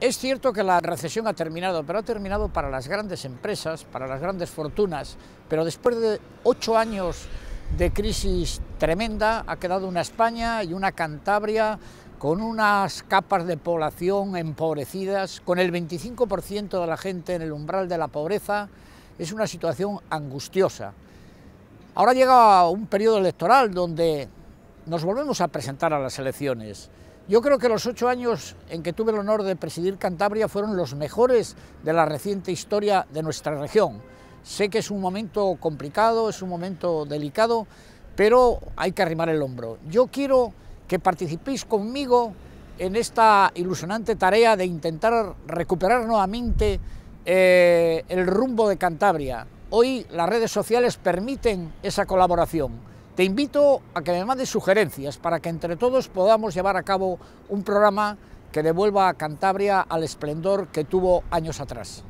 Es cierto que la recesión ha terminado, pero ha terminado para las grandes empresas, para las grandes fortunas, pero después de ocho años de crisis tremenda ha quedado una España y una Cantabria con unas capas de población empobrecidas, con el 25% de la gente en el umbral de la pobreza, es una situación angustiosa. Ahora llega un periodo electoral donde nos volvemos a presentar a las elecciones. Yo creo que los ocho años en que tuve el honor de presidir Cantabria fueron los mejores de la reciente historia de nuestra región. Sé que es un momento complicado, es un momento delicado, pero hay que arrimar el hombro. Yo quiero que participéis conmigo en esta ilusionante tarea de intentar recuperar nuevamente eh, el rumbo de Cantabria. Hoy las redes sociales permiten esa colaboración. Te invito a que me mandes sugerencias para que entre todos podamos llevar a cabo un programa que devuelva a Cantabria al esplendor que tuvo años atrás.